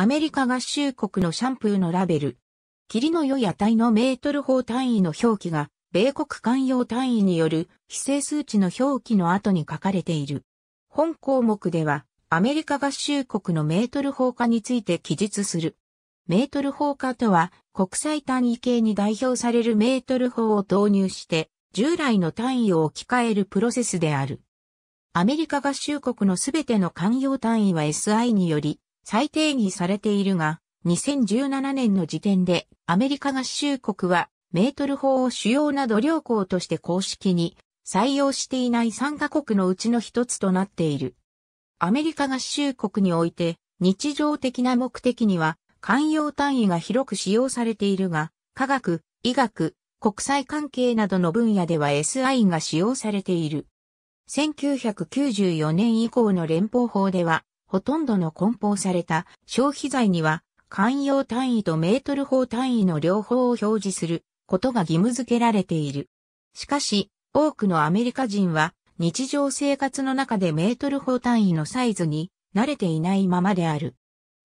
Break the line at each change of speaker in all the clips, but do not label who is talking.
アメリカ合衆国のシャンプーのラベル。霧の良い値のメートル法単位の表記が、米国慣用単位による非正数値の表記の後に書かれている。本項目では、アメリカ合衆国のメートル法化について記述する。メートル法化とは、国際単位系に代表されるメートル法を導入して、従来の単位を置き換えるプロセスである。アメリカ合衆国のすべての慣用単位は SI により再定義されているが、2017年の時点でアメリカ合衆国はメートル法を主要な度量項として公式に採用していない3カ国のうちの一つとなっている。アメリカ合衆国において日常的な目的には寛容単位が広く使用されているが、科学、医学、国際関係などの分野では SI が使用されている。1994年以降の連邦法では、ほとんどの梱包された消費財には、寛容単位とメートル法単位の両方を表示することが義務付けられている。しかし、多くのアメリカ人は日常生活の中でメートル法単位のサイズに慣れていないままである。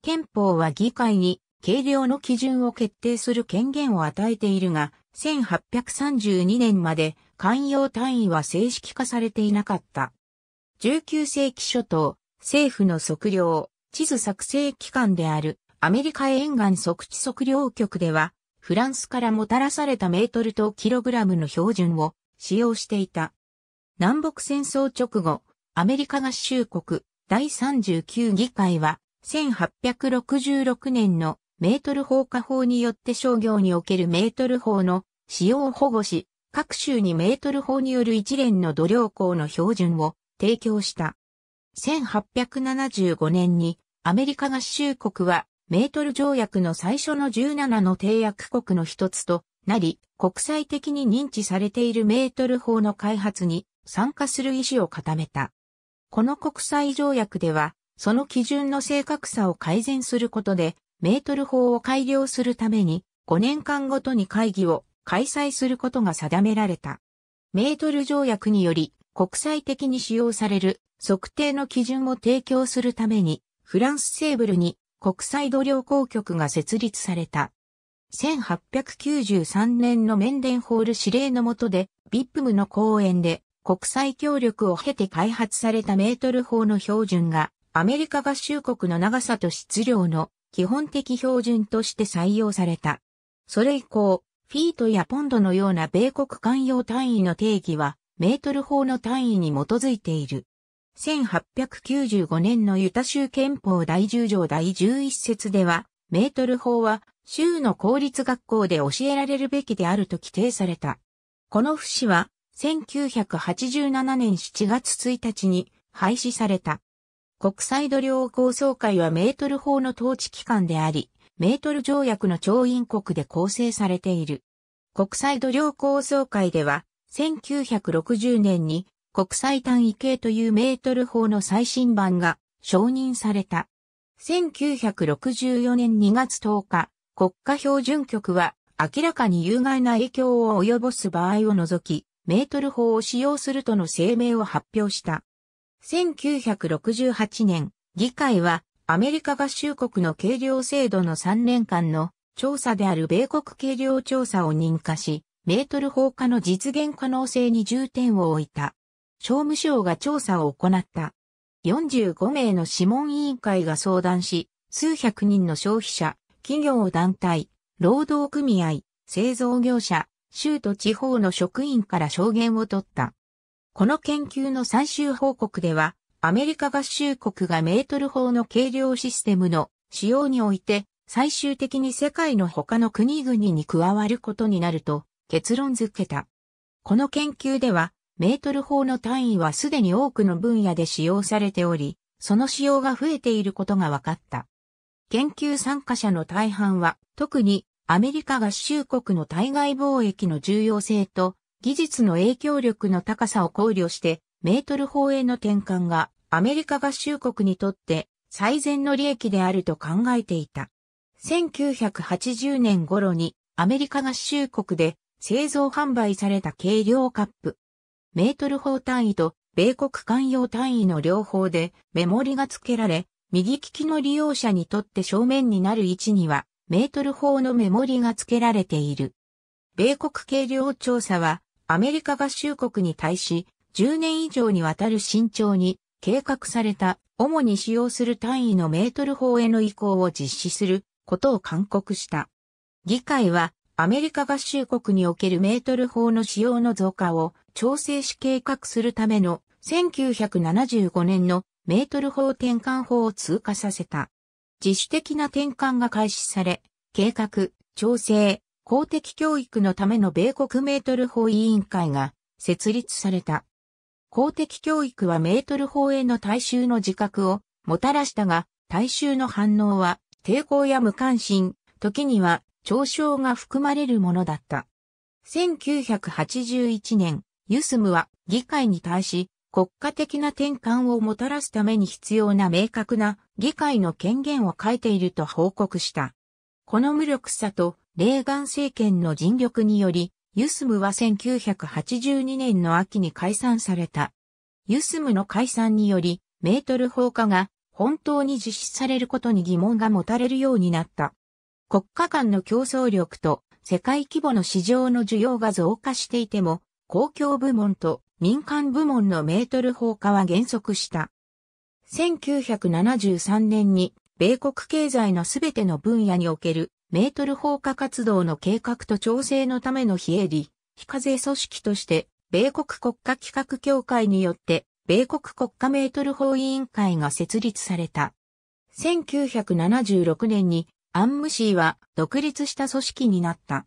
憲法は議会に軽量の基準を決定する権限を与えているが、1832年まで寛容単位は正式化されていなかった。19世紀初頭、政府の測量、地図作成機関であるアメリカ沿岸測地測量局では、フランスからもたらされたメートルとキログラムの標準を使用していた。南北戦争直後、アメリカ合衆国第39議会は、1866年のメートル法化法によって商業におけるメートル法の使用を保護し、各州にメートル法による一連の土量項の標準を提供した。1875年にアメリカ合衆国はメートル条約の最初の17の締約国の一つとなり、国際的に認知されているメートル法の開発に参加する意思を固めた。この国際条約では、その基準の正確さを改善することで、メートル法を改良するために、5年間ごとに会議を開催することが定められた。メートル条約により、国際的に使用される測定の基準を提供するために、フランスセーブルに国際度量公局が設立された。1893年のメンデンホール指令の下で、ビップムの公園で国際協力を経て開発されたメートル法の標準が、アメリカ合衆国の長さと質量の基本的標準として採用された。それ以降、フィートやポンドのような米国間用単位の定義はメートル法の単位に基づいている。1895年のユタ州憲法第10条第11節では、メートル法は州の公立学校で教えられるべきであると規定された。この節は1987年7月1日に廃止された。国際度量構想会はメートル法の統治機関であり、メートル条約の調印国で構成されている。国際度量構想会では、1960年に国際単位系というメートル法の最新版が承認された。1964年2月10日、国家標準局は明らかに有害な影響を及ぼす場合を除き、メートル法を使用するとの声明を発表した。1968年、議会はアメリカ合衆国の計量制度の3年間の調査である米国計量調査を認可し、メートル法化の実現可能性に重点を置いた。商務省が調査を行った。45名の諮問委員会が相談し、数百人の消費者、企業団体、労働組合、製造業者、州と地方の職員から証言を取った。この研究の最終報告では、アメリカ合衆国がメートル法の計量システムの使用において、最終的に世界の他の国々に加わることになると結論づけた。この研究では、メートル法の単位はすでに多くの分野で使用されており、その使用が増えていることが分かった。研究参加者の大半は、特にアメリカ合衆国の対外貿易の重要性と技術の影響力の高さを考慮して、メートル法への転換がアメリカ合衆国にとって最善の利益であると考えていた。1980年頃にアメリカ合衆国で製造販売された軽量カップ。メートル砲単位と米国間用単位の両方でメモリが付けられ、右利きの利用者にとって正面になる位置にはメートル砲のメモリが付けられている。米国軽量調査はアメリカ合衆国に対し10年以上にわたる慎重に計画された主に使用する単位のメートル法への移行を実施することを勧告した。議会はアメリカ合衆国におけるメートル法の使用の増加を調整し計画するための1975年のメートル法転換法を通過させた。自主的な転換が開始され、計画、調整、公的教育のための米国メートル法委員会が設立された。公的教育はメートル法への大衆の自覚をもたらしたが、大衆の反応は抵抗や無関心、時には嘲笑が含まれるものだった。1981年、ユスムは議会に対し国家的な転換をもたらすために必要な明確な議会の権限を書いていると報告した。この無力さとレーガン政権の尽力により、ユスムは1982年の秋に解散された。ユスムの解散により、メートル放火が本当に実施されることに疑問が持たれるようになった。国家間の競争力と世界規模の市場の需要が増加していても、公共部門と民間部門のメートル法化は減速した。1973年に米国経済のすべての分野におけるメートル法化活動の計画と調整のための非営利、非課税組織として米国国家企画協会によって米国国家メートル法委員会が設立された。1976年にアンムシーは独立した組織になった。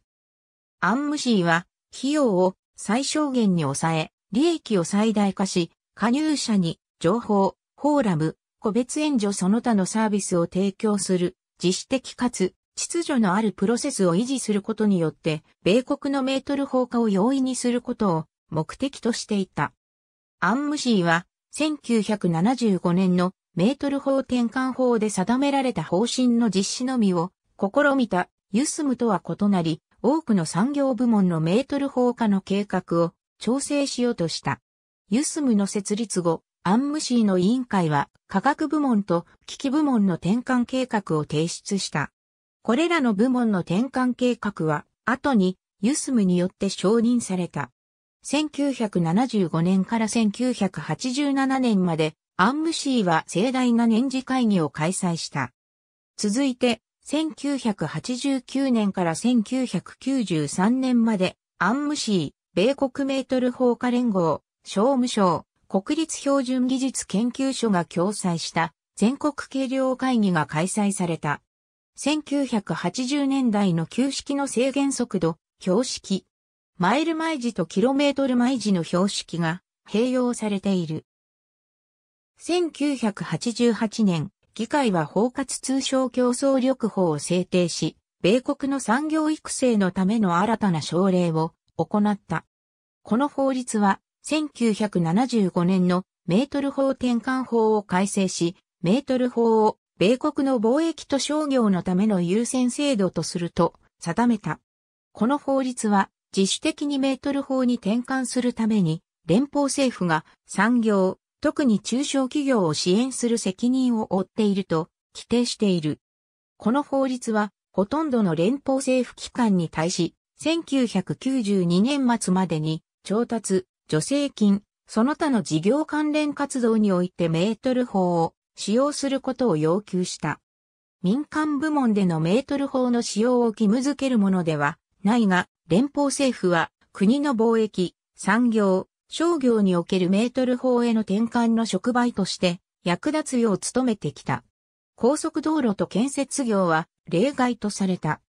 アンムシーは費用を最小限に抑え、利益を最大化し、加入者に情報、フォーラム、個別援助その他のサービスを提供する、自主的かつ秩序のあるプロセスを維持することによって、米国のメートル法化を容易にすることを目的としていた。アンムシーは1975年のメートル法転換法で定められた方針の実施のみを試みたユスムとは異なり、多くの産業部門のメートル法化の計画を調整しようとした。ユスムの設立後、アンムシーの委員会は科学部門と機器部門の転換計画を提出した。これらの部門の転換計画は後にユスムによって承認された。1975年から1987年までアンムシーは盛大な年次会議を開催した。続いて、1989年から1993年まで、アンムシー、米国メートル法科連合、商務省、国立標準技術研究所が共催した全国計量会議が開催された。1980年代の旧式の制限速度、標識。マイル毎時とキロメートル毎時の標識が併用されている。1988年、議会は包括通商競争力法を制定し、米国の産業育成のための新たな省令を行った。この法律は、1975年のメートル法転換法を改正し、メートル法を米国の貿易と商業のための優先制度とすると定めた。この法律は自主的にメートル法に転換するために連邦政府が産業、特に中小企業を支援する責任を負っていると規定している。この法律は、ほとんどの連邦政府機関に対し、1992年末までに、調達、助成金、その他の事業関連活動においてメートル法を使用することを要求した。民間部門でのメートル法の使用を義務づけるものではないが、連邦政府は国の貿易、産業、商業におけるメートル法への転換の触媒として役立つよう努めてきた。高速道路と建設業は例外とされた。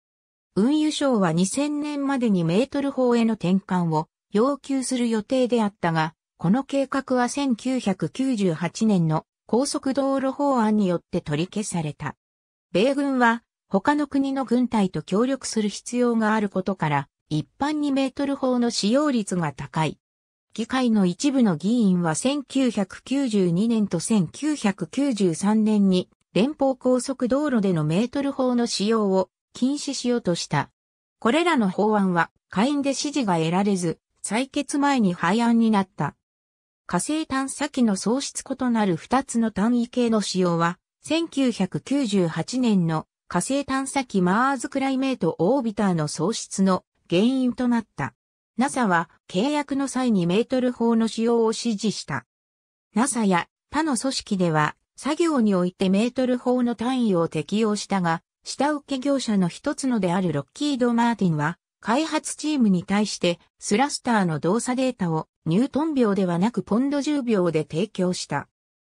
運輸省は2000年までにメートル法への転換を要求する予定であったが、この計画は1998年の高速道路法案によって取り消された。米軍は他の国の軍隊と協力する必要があることから、一般にメートル法の使用率が高い。議会の一部の議員は1992年と1993年に連邦高速道路でのメートル法の使用を禁止しようとした。これらの法案は下院で支持が得られず、採決前に廃案になった。火星探査機の喪失異なる2つの単位系の使用は、1998年の火星探査機マーズクライメートオービターの喪失の原因となった。NASA は契約の際にメートル法の使用を指示した。NASA や他の組織では作業においてメートル法の単位を適用したが、下請け業者の一つのであるロッキード・マーティンは、開発チームに対してスラスターの動作データをニュートン秒ではなくポンド10秒で提供した。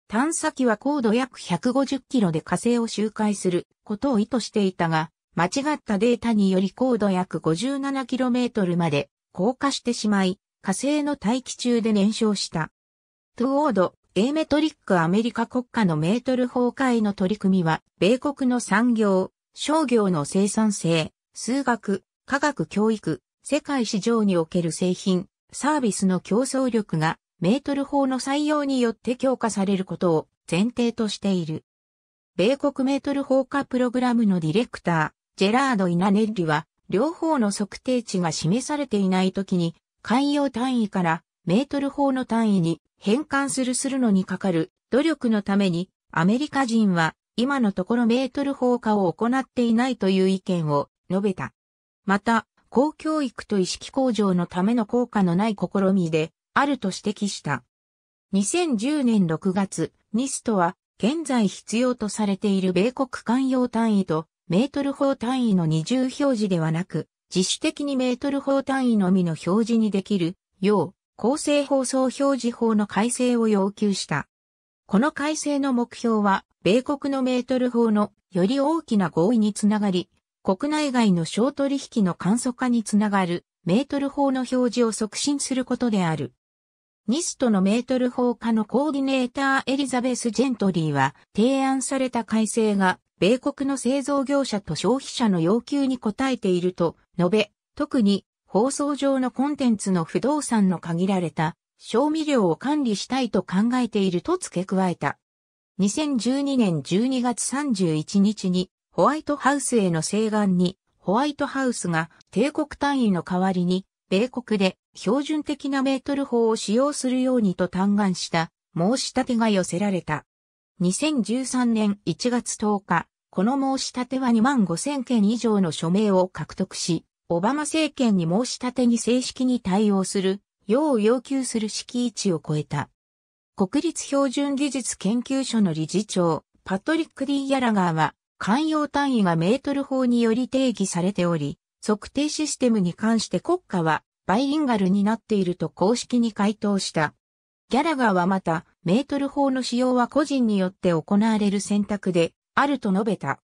探査機は高度約150キロで火星を周回することを意図していたが、間違ったデータにより高度約5 7トルまで降下してしまい、火星の大気中で燃焼した。トゥオード、エーメトリックアメリカ国家のメートル崩壊の取り組みは、米国の産業、商業の生産性、数学、科学教育、世界市場における製品、サービスの競争力が、メートル法の採用によって強化されることを前提としている。米国メートル法化プログラムのディレクター、ジェラード・イナネッリは、両方の測定値が示されていない時に、海洋単位からメートル法の単位に変換するするのにかかる努力のために、アメリカ人は今のところメートル法化を行っていないという意見を述べた。また、公教育と意識向上のための効果のない試みであると指摘した。2010年6月、ニストは現在必要とされている米国海用単位とメートル法単位の二重表示ではなく、自主的にメートル法単位のみの表示にできるよう、構成放送表示法の改正を要求した。この改正の目標は、米国のメートル法のより大きな合意につながり、国内外の商取引の簡素化につながるメートル法の表示を促進することである。ニストのメートル法科のコーディネーターエリザベス・ジェントリーは提案された改正が米国の製造業者と消費者の要求に応えていると述べ、特に放送上のコンテンツの不動産の限られた賞味料を管理したいと考えていると付け加えた。2012年12月31日にホワイトハウスへの請願にホワイトハウスが帝国単位の代わりに米国で標準的なメートル法を使用するようにと嘆願した申し立てが寄せられた。2013年1月10日、この申し立ては2万5000件以上の署名を獲得し、オバマ政権に申し立てに正式に対応する、よう要求する位置を超えた。国立標準技術研究所の理事長、パトリック・ディ・ヤラガーは、関与単位がメートル法により定義されており、測定システムに関して国家はバイリンガルになっていると公式に回答した。ギャラガーはまた、メートル法の使用は個人によって行われる選択で、あると述べた。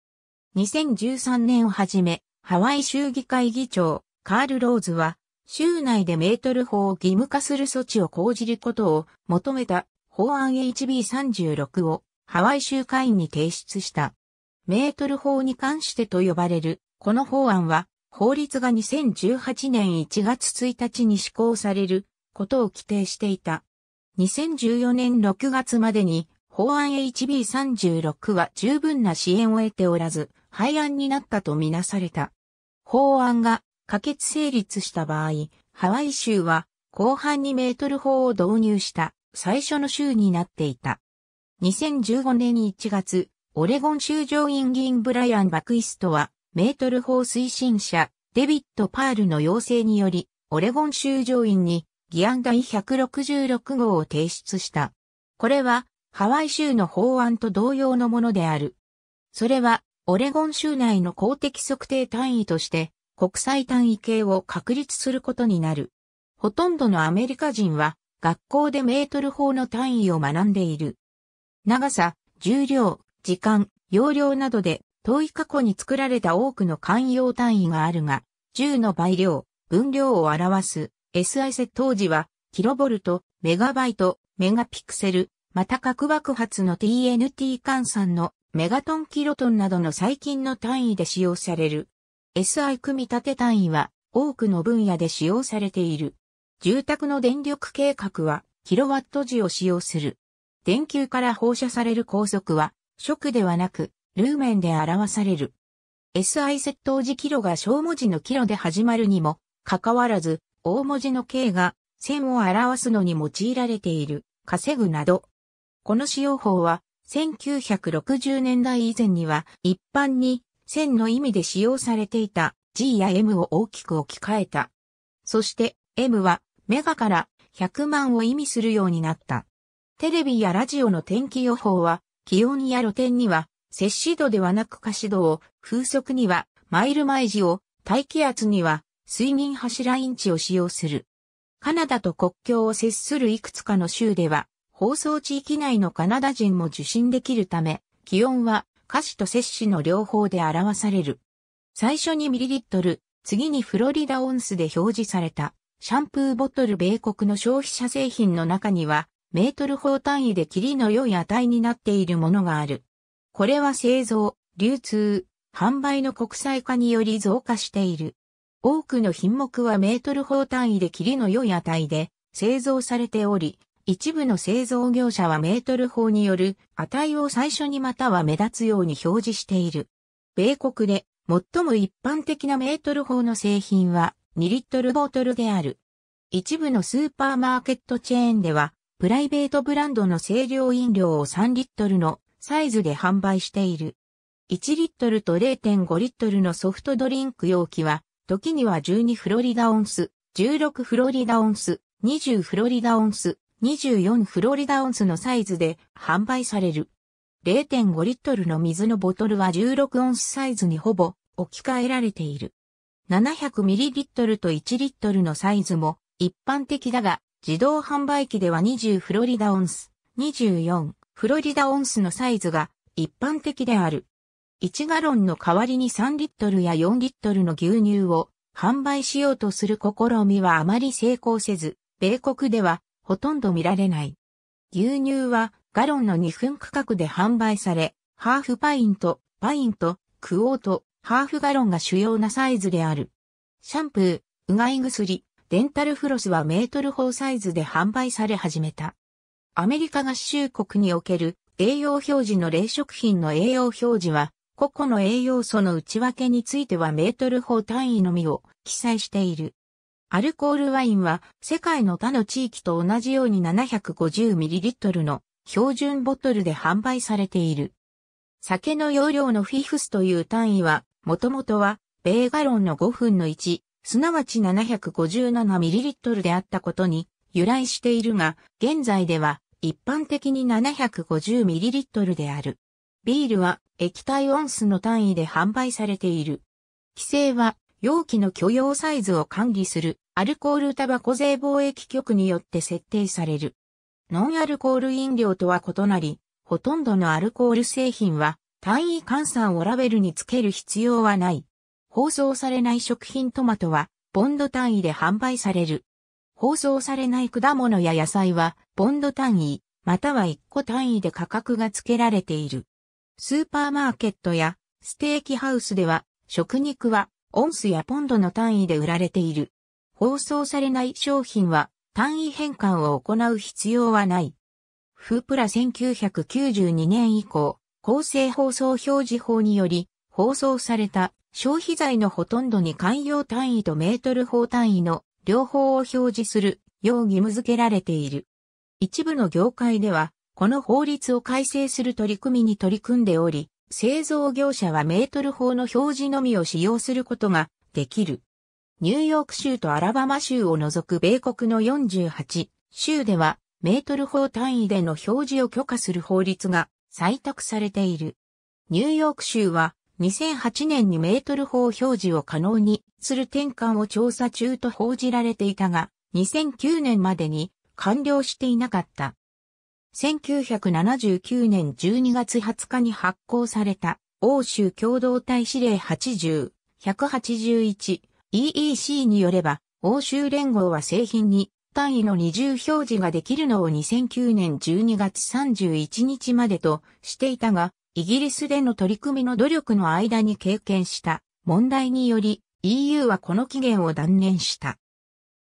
2013年をはじめ、ハワイ州議会議長、カール・ローズは、州内でメートル法を義務化する措置を講じることを求めた法案 HB36 をハワイ州会員に提出した。メートル法に関してと呼ばれる、この法案は、法律が2018年1月1日に施行されることを規定していた。2014年6月までに法案 HB36 は十分な支援を得ておらず、廃案になったとみなされた。法案が可決成立した場合、ハワイ州は後半にメートル法を導入した最初の州になっていた。2015年1月、オレゴン州上院議員ブライアン・バクイストは、メートル法推進者、デビット・パールの要請により、オレゴン州上院に議案第166号を提出した。これは、ハワイ州の法案と同様のものである。それは、オレゴン州内の公的測定単位として、国際単位系を確立することになる。ほとんどのアメリカ人は、学校でメートル法の単位を学んでいる。長さ、重量、時間、容量などで、遠い過去に作られた多くの慣用単位があるが、銃の倍量、分量を表す SIC 当時は、キロボルト、メガバイト、メガピクセル、また核爆発の TNT 換算のメガトンキロトンなどの最近の単位で使用される。SI 組み立て単位は多くの分野で使用されている。住宅の電力計画はキロワット時を使用する。電球から放射される光速は色ではなくルーメンで表される。SI 接盗時キロが小文字のキロで始まるにもかかわらず大文字の K が線を表すのに用いられている、稼ぐなど。この使用法は、1960年代以前には一般に線の意味で使用されていた G や M を大きく置き換えた。そして M はメガから100万を意味するようになった。テレビやラジオの天気予報は気温や露天には摂氏度ではなく可視度を、風速にはマイル毎時を、大気圧には睡眠柱インチを使用する。カナダと国境を接するいくつかの州では、放送地域内のカナダ人も受信できるため、気温は華氏と摂氏の両方で表される。最初にミリリットル、次にフロリダオンスで表示された、シャンプーボトル米国の消費者製品の中には、メートル法単位で切りの良い値になっているものがある。これは製造、流通、販売の国際化により増加している。多くの品目はメートル法単位で切りの良い値で製造されており、一部の製造業者はメートル法による値を最初にまたは目立つように表示している。米国で最も一般的なメートル法の製品は2リットルボトルである。一部のスーパーマーケットチェーンでは、プライベートブランドの清涼飲料を3リットルのサイズで販売している。1リットルと0.5リットルのソフトドリンク容器は時には12フロリダオンス、16フロリダオンス、20フロリダオンス、24フロリダオンスのサイズで販売される。0.5リットルの水のボトルは16オンスサイズにほぼ置き換えられている。7 0 0トルと1リットルのサイズも一般的だが、自動販売機では20フロリダオンス、24フロリダオンスのサイズが一般的である。1ガロンの代わりに3リットルや4リットルの牛乳を販売しようとする試みはあまり成功せず、米国ではほとんど見られない。牛乳はガロンの2分価格で販売され、ハーフパイント、パイント、クオート、ハーフガロンが主要なサイズである。シャンプー、うがい薬、デンタルフロスはメートル法サイズで販売され始めた。アメリカ合衆国における栄養表示の冷食品の栄養表示は個々の栄養素の内訳についてはメートル法単位のみを記載している。アルコールワインは世界の他の地域と同じように 750ml の標準ボトルで販売されている。酒の容量のフィフスという単位は、もともとは、米ガロンの5分の1、すなわち 757ml であったことに由来しているが、現在では一般的に 750ml である。ビールは液体オンスの単位で販売されている。規制は容器の許容サイズを管理するアルコールタバコ税貿易局によって設定される。ノンアルコール飲料とは異なり、ほとんどのアルコール製品は単位換算をラベルにつける必要はない。包装されない食品トマトはボンド単位で販売される。包装されない果物や野菜はボンド単位、または1個単位で価格が付けられている。スーパーマーケットやステーキハウスでは食肉はオンスやポンドの単位で売られている。包装されない商品は単位変換を行う必要はない。フープラ1992年以降、公正放送表示法により、放送された消費財のほとんどに寛用単位とメートル法単位の両方を表示するよう義務付けられている。一部の業界ではこの法律を改正する取り組みに取り組んでおり、製造業者はメートル法の表示のみを使用することができる。ニューヨーク州とアラバマ州を除く米国の48州ではメートル法単位での表示を許可する法律が採択されている。ニューヨーク州は2008年にメートル法表示を可能にする転換を調査中と報じられていたが、2009年までに完了していなかった。1979年12月20日に発行された欧州共同体指令80、181、EEC によれば、欧州連合は製品に単位の二重表示ができるのを2009年12月31日までとしていたが、イギリスでの取り組みの努力の間に経験した問題により EU はこの期限を断念した。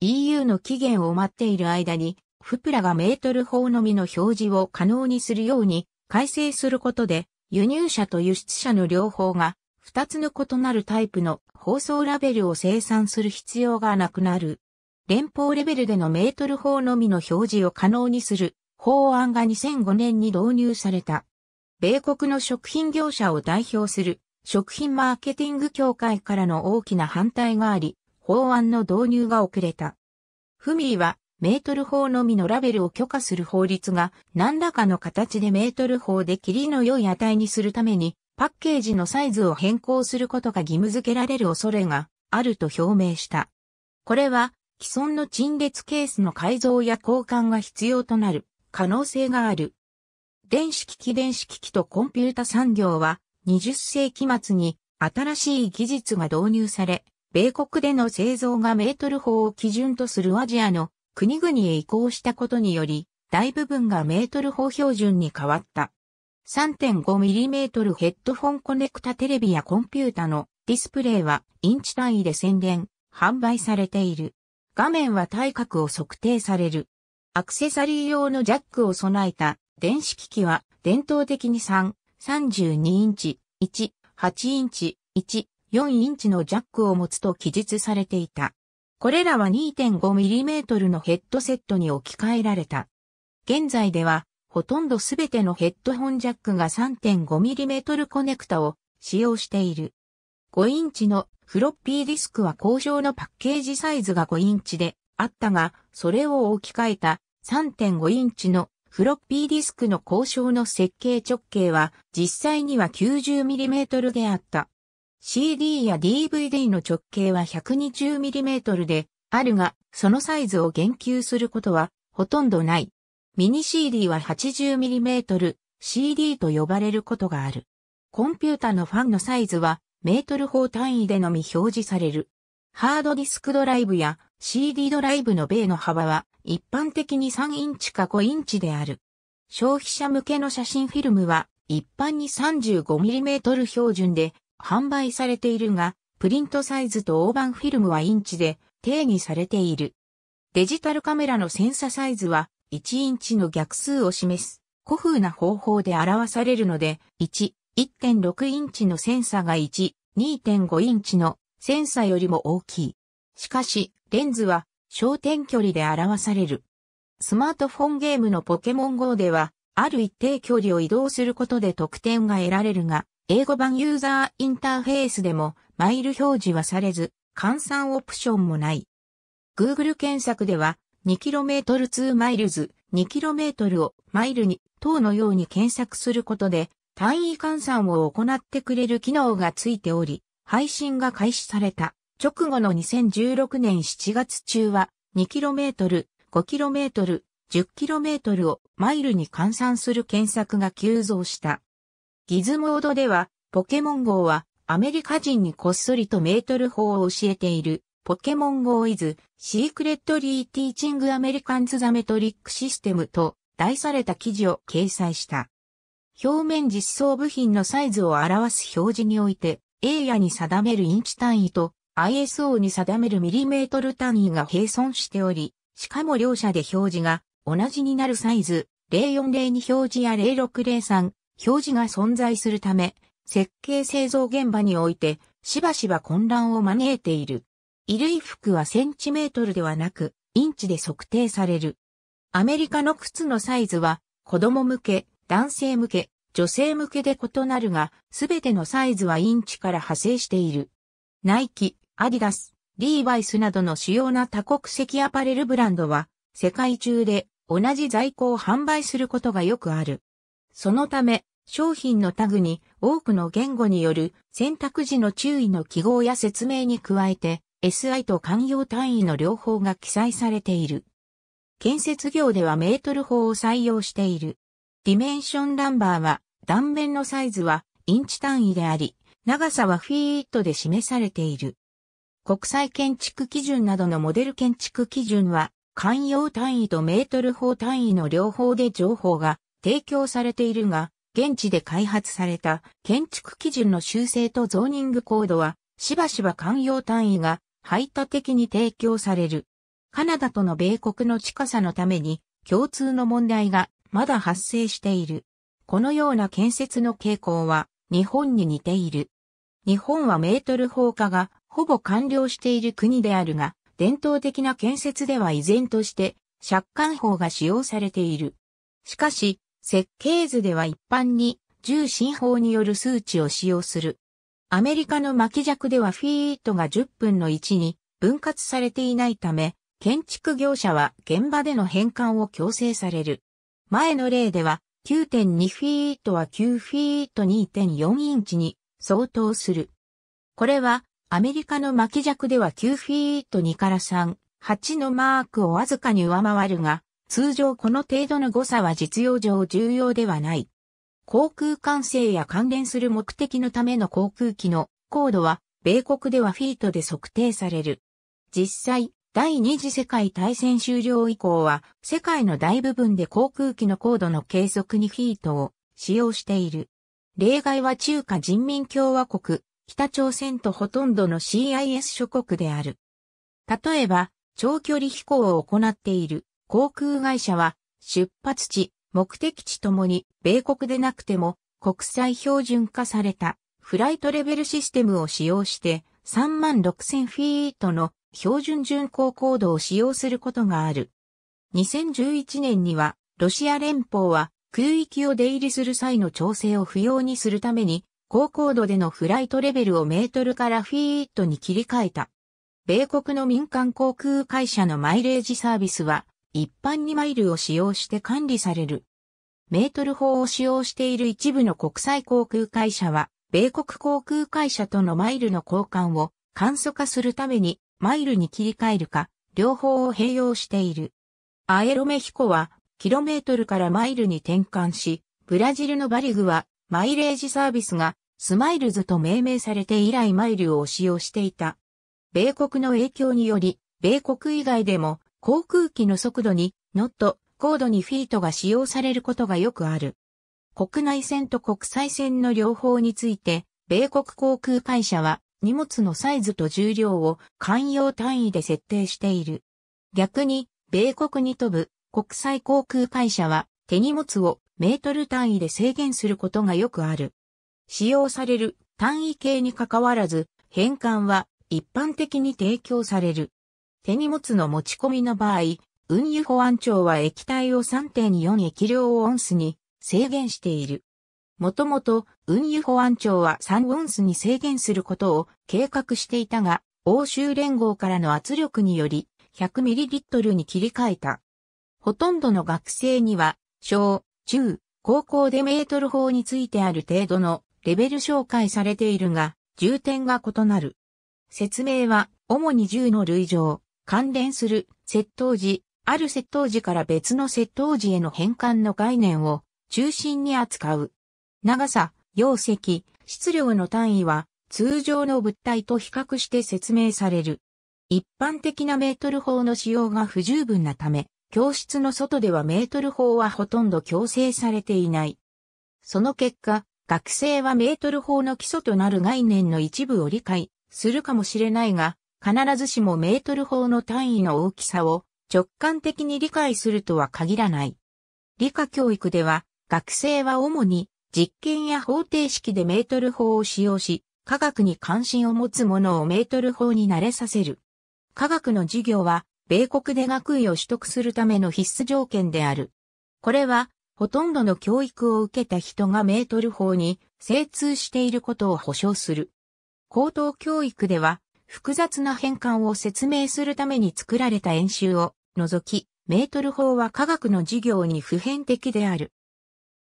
EU の期限を待っている間にフプラがメートル法のみの表示を可能にするように改正することで、輸入車と輸出車の両方が2つの異なるタイプの放送ラベルを生産する必要がなくなる。連邦レベルでのメートル法のみの表示を可能にする法案が2005年に導入された。米国の食品業者を代表する食品マーケティング協会からの大きな反対があり、法案の導入が遅れた。フミーはメートル法のみのラベルを許可する法律が何らかの形でメートル法で切りの良い値にするためにパッケージのサイズを変更することが義務付けられる恐れがあると表明した。これは既存の陳列ケースの改造や交換が必要となる可能性がある。電子機器電子機器とコンピュータ産業は20世紀末に新しい技術が導入され、米国での製造がメートル法を基準とするアジアの国々へ移行したことにより、大部分がメートル法標準に変わった。3.5mm ヘッドフォンコネクタテレビやコンピュータのディスプレイはインチ単位で宣伝、販売されている。画面は体格を測定される。アクセサリー用のジャックを備えた電子機器は伝統的に3、32インチ、1、8インチ、1、4インチのジャックを持つと記述されていた。これらは 2.5mm のヘッドセットに置き換えられた。現在では、ほとんどすべてのヘッドホンジャックが 3.5mm コネクタを使用している。5インチのフロッピーディスクは工場のパッケージサイズが5インチであったが、それを置き換えた3.5インチのフロッピーディスクの交渉の設計直径は実際には 90mm であった。CD や DVD の直径は 120mm であるが、そのサイズを言及することはほとんどない。ミニ CD は 80mm、CD と呼ばれることがある。コンピュータのファンのサイズはメートル法単位でのみ表示される。ハードディスクドライブや CD ドライブの米の幅は一般的に3インチか5インチである。消費者向けの写真フィルムは一般に 35mm 標準で販売されているが、プリントサイズと大判フィルムはインチで定義されている。デジタルカメラのセンササイズは1インチの逆数を示す古風な方法で表されるので、1、1.6インチのセンサが1、2.5インチのセンサよりも大きい。しかし、レンズは焦点距離で表される。スマートフォンゲームのポケモン GO では、ある一定距離を移動することで得点が得られるが、英語版ユーザーインターフェースでもマイル表示はされず、換算オプションもない。Google 検索では 2km2 マイルズ 2km をマイルに等のように検索することで単位換算を行ってくれる機能がついており、配信が開始された直後の2016年7月中は 2km、5km、10km をマイルに換算する検索が急増した。ギズモードでは、ポケモン GO はアメリカ人にこっそりとメートル法を教えている。ポケモン GO is Secretly Teaching Americans the Metric System と題された記事を掲載した。表面実装部品のサイズを表す表示において、A やに定めるインチ単位と ISO に定めるミリメートル単位が並存しており、しかも両者で表示が同じになるサイズ、040に表示や0603、表示が存在するため、設計製造現場において、しばしば混乱を招いている。衣類服はセンチメートルではなく、インチで測定される。アメリカの靴のサイズは、子供向け、男性向け、女性向けで異なるが、すべてのサイズはインチから派生している。ナイキ、アディダス、リーバイスなどの主要な多国籍アパレルブランドは、世界中で同じ在庫を販売することがよくある。そのため、商品のタグに多くの言語による選択時の注意の記号や説明に加えて SI と慣用単位の両方が記載されている。建設業ではメートル法を採用している。ディメンションナンバーは断面のサイズはインチ単位であり、長さはフィートで示されている。国際建築基準などのモデル建築基準は、慣用単位とメートル法単位の両方で情報が提供されているが、現地で開発された建築基準の修正とゾーニングコードは、しばしば関容単位が排他的に提供される。カナダとの米国の近さのために共通の問題がまだ発生している。このような建設の傾向は日本に似ている。日本はメートル法化がほぼ完了している国であるが、伝統的な建設では依然として借款法が使用されている。しかし、設計図では一般に重心法による数値を使用する。アメリカの巻尺ではフィートが10分の1に分割されていないため、建築業者は現場での変換を強制される。前の例では9.2フィートは9フィート2.4インチに相当する。これはアメリカの巻尺では9フィート2から3、8のマークをわずかに上回るが、通常この程度の誤差は実用上重要ではない。航空管制や関連する目的のための航空機の高度は、米国ではフィートで測定される。実際、第二次世界大戦終了以降は、世界の大部分で航空機の高度の計測にフィートを使用している。例外は中華人民共和国、北朝鮮とほとんどの CIS 諸国である。例えば、長距離飛行を行っている航空会社は出発地、目的地ともに米国でなくても国際標準化されたフライトレベルシステムを使用して36,000フィートの標準巡航高度を使用することがある。2011年にはロシア連邦は空域を出入りする際の調整を不要にするために高高度でのフライトレベルをメートルからフィートに切り替えた。米国の民間航空会社のマイレージサービスは一般にマイルを使用して管理される。メートル法を使用している一部の国際航空会社は、米国航空会社とのマイルの交換を簡素化するために、マイルに切り替えるか、両方を併用している。アエロメヒコは、キロメートルからマイルに転換し、ブラジルのバリグは、マイレージサービスが、スマイルズと命名されて以来マイルを使用していた。米国の影響により、米国以外でも、航空機の速度に、ノット、高度にフィートが使用されることがよくある。国内線と国際線の両方について、米国航空会社は荷物のサイズと重量を慣用単位で設定している。逆に、米国に飛ぶ国際航空会社は手荷物をメートル単位で制限することがよくある。使用される単位系に関わらず、変換は一般的に提供される。手荷物の持ち込みの場合、運輸保安庁は液体を3.4液量オンスに制限している。もともと運輸保安庁は3オンスに制限することを計画していたが、欧州連合からの圧力により 100ml に切り替えた。ほとんどの学生には、小、中、高校でメートル法についてある程度のレベル紹介されているが、重点が異なる。説明は主に10の類上、関連する窃盗時、ある窃盗時から別の窃盗時への変換の概念を中心に扱う。長さ、容積、質量の単位は通常の物体と比較して説明される。一般的なメートル法の使用が不十分なため、教室の外ではメートル法はほとんど強制されていない。その結果、学生はメートル法の基礎となる概念の一部を理解するかもしれないが、必ずしもメートル法の単位の大きさを直感的に理解するとは限らない。理科教育では、学生は主に実験や方程式でメートル法を使用し、科学に関心を持つ者をメートル法に慣れさせる。科学の授業は、米国で学位を取得するための必須条件である。これは、ほとんどの教育を受けた人がメートル法に精通していることを保証する。高等教育では、複雑な変換を説明するために作られた演習を除き、メートル法は科学の授業に普遍的である。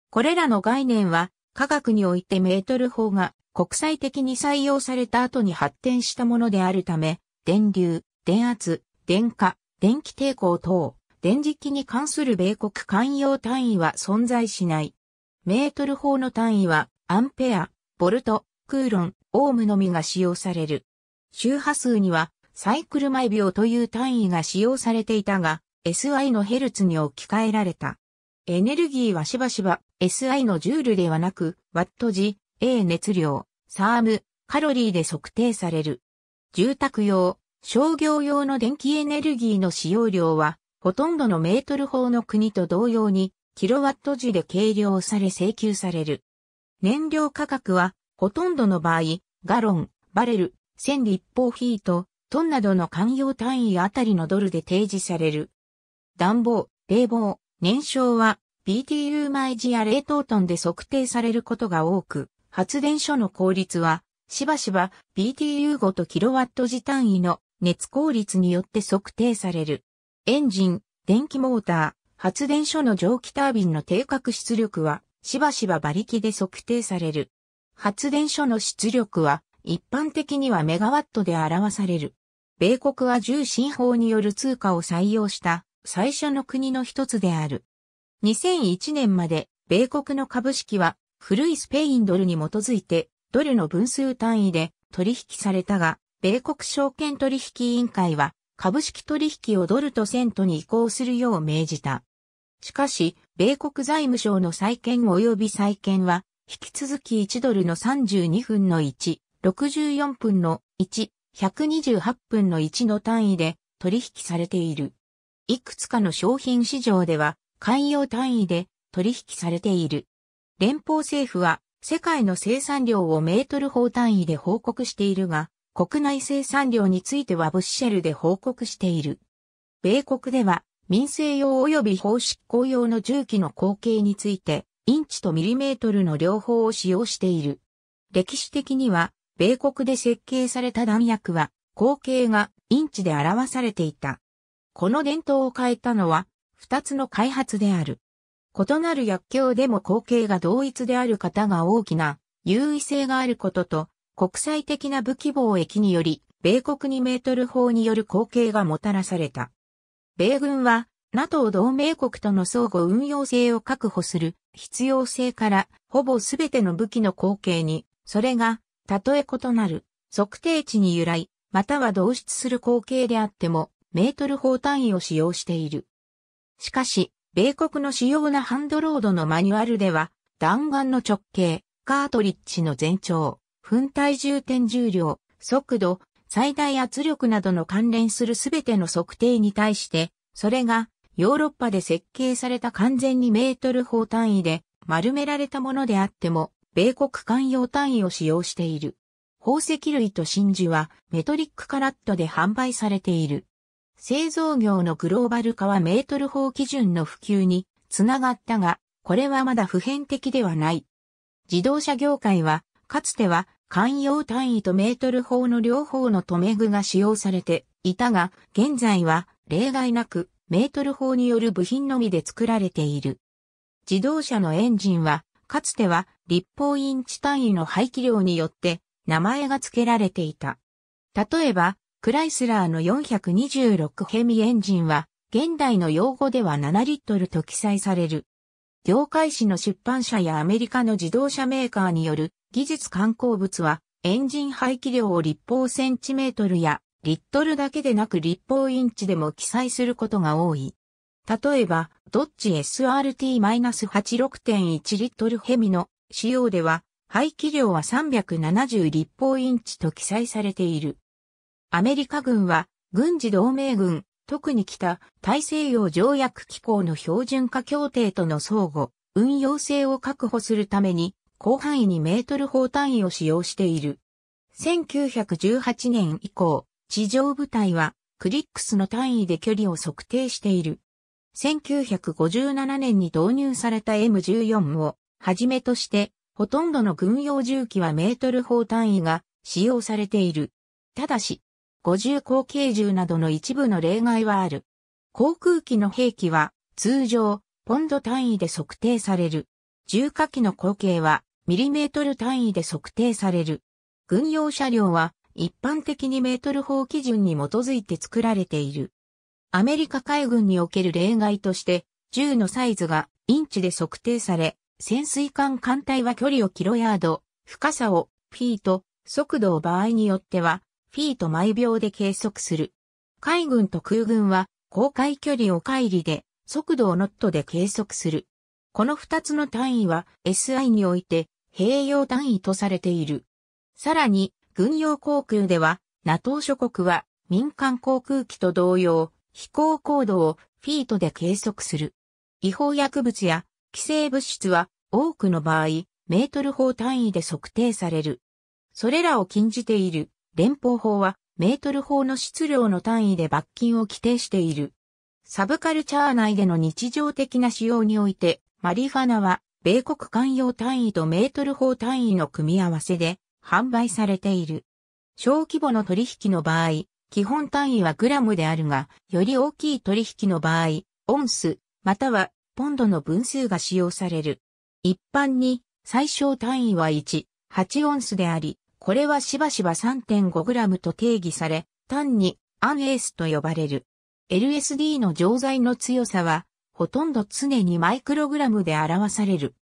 これらの概念は科学においてメートル法が国際的に採用された後に発展したものであるため、電流、電圧、電荷、電気抵抗等、電磁気に関する米国慣用単位は存在しない。メートル法の単位は、アンペア、ボルト、クーロン、オームのみが使用される。周波数にはサイクル毎秒という単位が使用されていたが、SI のヘルツに置き換えられた。エネルギーはしばしば SI のジュールではなく、ワット時、A 熱量、サーム、カロリーで測定される。住宅用、商業用の電気エネルギーの使用量は、ほとんどのメートル法の国と同様に、キロワット時で計量され請求される。燃料価格は、ほとんどの場合、ガロン、バレル、千立方フィート、トンなどの寛容単位あたりのドルで提示される。暖房、冷房、燃焼は BTU 毎時や冷凍トンで測定されることが多く、発電所の効率は、しばしば BTU ごとキロワット時単位の熱効率によって測定される。エンジン、電気モーター、発電所の蒸気タービンの定格出力は、しばしば馬力で測定される。発電所の出力は、一般的にはメガワットで表される。米国は重心法による通貨を採用した最初の国の一つである。2001年まで米国の株式は古いスペインドルに基づいてドルの分数単位で取引されたが、米国証券取引委員会は株式取引をドルとセントに移行するよう命じた。しかし、米国財務省の債券及び債券は、引き続き1ドルの32分の1、64分の1、128分の1の単位で取引されている。いくつかの商品市場では海洋単位で取引されている。連邦政府は世界の生産量をメートル法単位で報告しているが、国内生産量についてはブッシェルで報告している。米国では民生用及び法執行用の重機の後継について、インチとミリメートルの両方を使用している。歴史的には、米国で設計された弾薬は、口径がインチで表されていた。この伝統を変えたのは、二つの開発である。異なる薬莢でも口径が同一である方が大きな優位性があることと、国際的な武器貿易により、米国2メートル法による口径がもたらされた。米軍は、NATO 同盟国との相互運用性を確保する必要性から、ほぼすべての武器の口径に、それがたとえ異なる測定値に由来、または導出する光景であっても、メートル法単位を使用している。しかし、米国の主要なハンドロードのマニュアルでは、弾丸の直径、カートリッジの全長、粉体重点重量、速度、最大圧力などの関連するすべての測定に対して、それがヨーロッパで設計された完全にメートル法単位で丸められたものであっても、米国艦用単位を使用している。宝石類と真珠はメトリックカラットで販売されている。製造業のグローバル化はメートル法基準の普及につながったが、これはまだ普遍的ではない。自動車業界は、かつては寛容単位とメートル法の両方の留め具が使用されていたが、現在は例外なくメートル法による部品のみで作られている。自動車のエンジンはかつては立方インチ単位の排気量によって名前が付けられていた。例えば、クライスラーの426ヘミエンジンは、現代の用語では7リットルと記載される。業界誌の出版社やアメリカの自動車メーカーによる技術観光物は、エンジン排気量を立方センチメートルやリットルだけでなく立方インチでも記載することが多い。例えば、ドッジ SRT-86.1 リットルヘミの仕様では、排気量は370立方インチと記載されている。アメリカ軍は、軍事同盟軍、特に北大西洋条約機構の標準化協定との相互、運用性を確保するために、広範囲にメートル砲単位を使用している。1918年以降、地上部隊は、クリックスの単位で距離を測定している。1957年に導入された M14 をはじめとして、ほとんどの軍用重機はメートル砲単位が使用されている。ただし、50口径銃などの一部の例外はある。航空機の兵器は通常、ポンド単位で測定される。重火器の口径はミリメートル単位で測定される。軍用車両は一般的にメートル砲基準に基づいて作られている。アメリカ海軍における例外として、銃のサイズがインチで測定され、潜水艦艦隊は距離をキロヤード、深さをフィート、速度を場合によっては、フィート毎秒で計測する。海軍と空軍は、航海距離を乖離で、速度をノットで計測する。この二つの単位は SI において併用単位とされている。さらに、軍用航空では、NATO 諸国は民間航空機と同様、飛行高度をフィートで計測する。違法薬物や規制物質は多くの場合、メートル法単位で測定される。それらを禁じている連邦法はメートル法の質量の単位で罰金を規定している。サブカルチャー内での日常的な使用において、マリファナは米国関用単位とメートル法単位の組み合わせで販売されている。小規模の取引の場合、基本単位はグラムであるが、より大きい取引の場合、オンス、またはポンドの分数が使用される。一般に最小単位は1、8オンスであり、これはしばしば3 5グラムと定義され、単にアンエースと呼ばれる。LSD の錠剤の強さは、ほとんど常にマイクログラムで表される。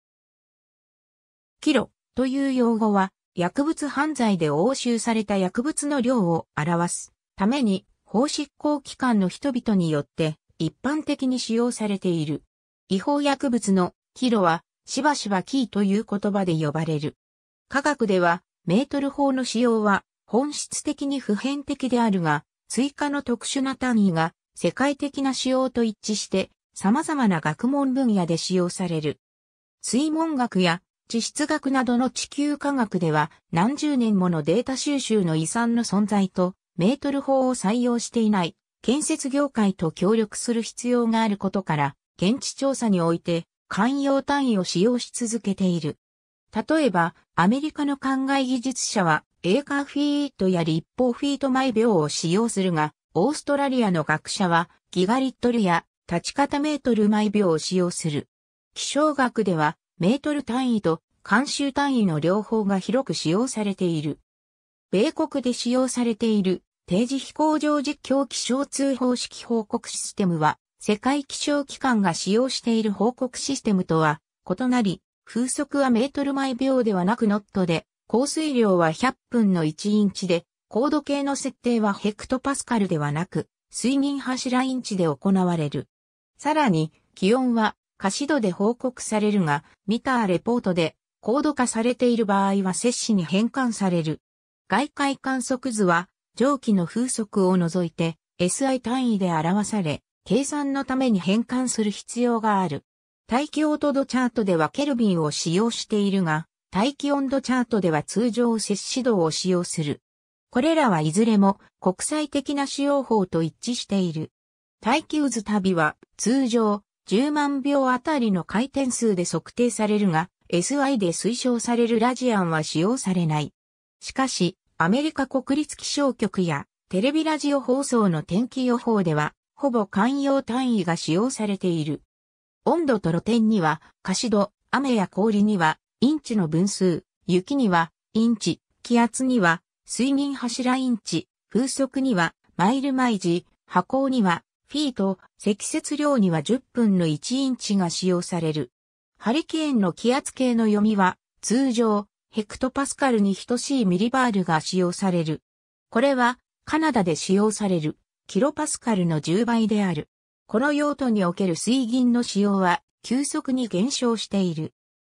キロという用語は、薬物犯罪で押収された薬物の量を表す。ために法執行機関の人々によって一般的に使用されている。違法薬物のキロはしばしばキーという言葉で呼ばれる。科学ではメートル法の使用は本質的に普遍的であるが、追加の特殊な単位が世界的な使用と一致して様々な学問分野で使用される。水門学や地質学などの地球科学では何十年ものデータ収集の遺産の存在とメートル法を採用していない建設業界と協力する必要があることから、現地調査において寛容単位を使用し続けている。例えば、アメリカの灌漑技術者は、エーカーフィートや立方フィート毎秒を使用するが、オーストラリアの学者は、ギガリットルや立ち方メートル毎秒を使用する。気象学では、メートル単位と慣習単位の両方が広く使用されている。米国で使用されている定時飛行場実況気象通報式報告システムは、世界気象機関が使用している報告システムとは異なり、風速はメートル毎秒ではなくノットで、降水量は100分の1インチで、高度計の設定はヘクトパスカルではなく、水銀柱インチで行われる。さらに、気温は可視度で報告されるが、ミターレポートで高度化されている場合は摂氏に変換される。外界観測図は蒸気の風速を除いて SI 単位で表され、計算のために変換する必要がある。大気温度チャートではケルビンを使用しているが、大気温度チャートでは通常摂氏度を使用する。これらはいずれも国際的な使用法と一致している。大気渦旅は通常10万秒あたりの回転数で測定されるが、SI で推奨されるラジアンは使用されない。しかし、アメリカ国立気象局やテレビラジオ放送の天気予報では、ほぼ慣用単位が使用されている。温度と露天には、可視度、雨や氷には、インチの分数、雪には、インチ、気圧には、水銀柱インチ、風速には、マイル毎時、波高には、フィート、積雪量には10分の1インチが使用される。ハリケーンの気圧計の読みは、通常、ヘクトパスカルに等しいミリバールが使用される。これはカナダで使用されるキロパスカルの10倍である。この用途における水銀の使用は急速に減少している。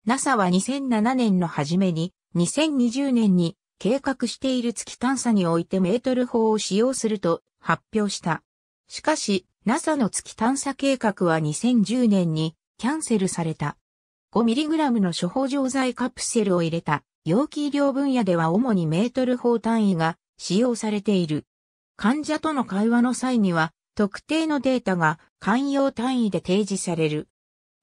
NASA は2007年の初めに2020年に計画している月探査においてメートル法を使用すると発表した。しかし、NASA の月探査計画は2010年にキャンセルされた。5mg の処方錠剤カプセルを入れた容器医療分野では主にメートル法単位が使用されている。患者との会話の際には特定のデータが寛容単位で提示される。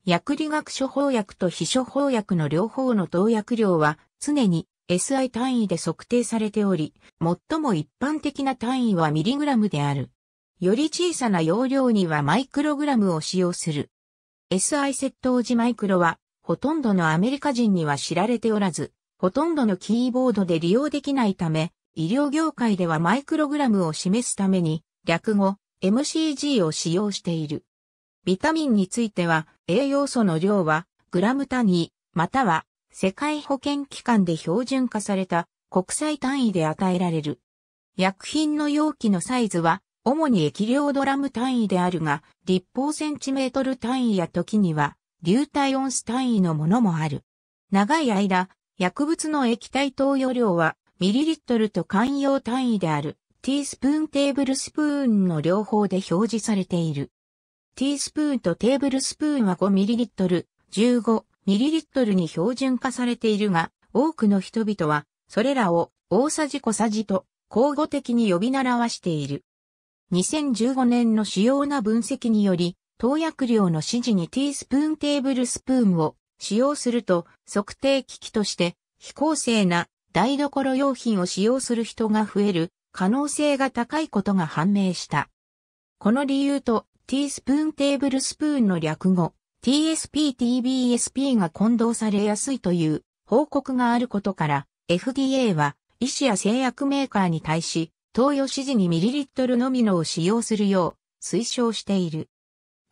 薬理学処方薬と非処方薬の両方の投薬量は常に SI 単位で測定されており、最も一般的な単位はミリグラムである。より小さな容量にはマイクログラムを使用する。SI 窃盗時マイクロはほとんどのアメリカ人には知られておらず、ほとんどのキーボードで利用できないため、医療業界ではマイクログラムを示すために、略語 MCG を使用している。ビタミンについては、栄養素の量は、グラム単位、または、世界保健機関で標準化された国際単位で与えられる。薬品の容器のサイズは、主に液量ドラム単位であるが、立方センチメートル単位や時には、流体温ス単位のものもある。長い間、薬物の液体投与量はミリリットルと慣用単位であるティースプーンテーブルスプーンの両方で表示されている。ティースプーンとテーブルスプーンは5ミリリットル、15ミリリットルに標準化されているが、多くの人々はそれらを大さじ小さじと交互的に呼び習わしている。2015年の主要な分析により、投薬量の指示にティースプーンテーブルスプーンを使用すると測定機器として非公正な台所用品を使用する人が増える可能性が高いことが判明した。この理由とティースプーンテーブルスプーンの略語 TSP-TBSP が混同されやすいという報告があることから FDA は医師や製薬メーカーに対し投与指示にミリリットルのみのを使用するよう推奨している。